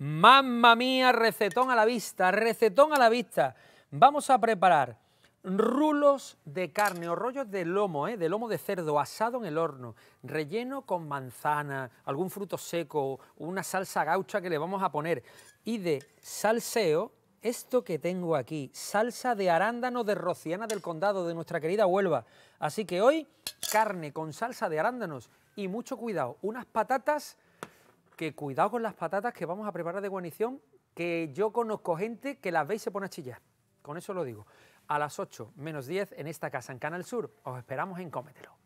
Mamma mía, recetón a la vista, recetón a la vista. Vamos a preparar rulos de carne o rollos de lomo, ¿eh? de lomo de cerdo asado en el horno, relleno con manzana, algún fruto seco, una salsa gaucha que le vamos a poner y de salseo, esto que tengo aquí, salsa de arándano de Rociana del Condado, de nuestra querida Huelva. Así que hoy, carne con salsa de arándanos y mucho cuidado, unas patatas que cuidado con las patatas que vamos a preparar de guarnición, que yo conozco gente que las ve y se pone a chillar. Con eso lo digo. A las 8 menos 10 en esta casa, en Canal Sur. Os esperamos en Cómetelo.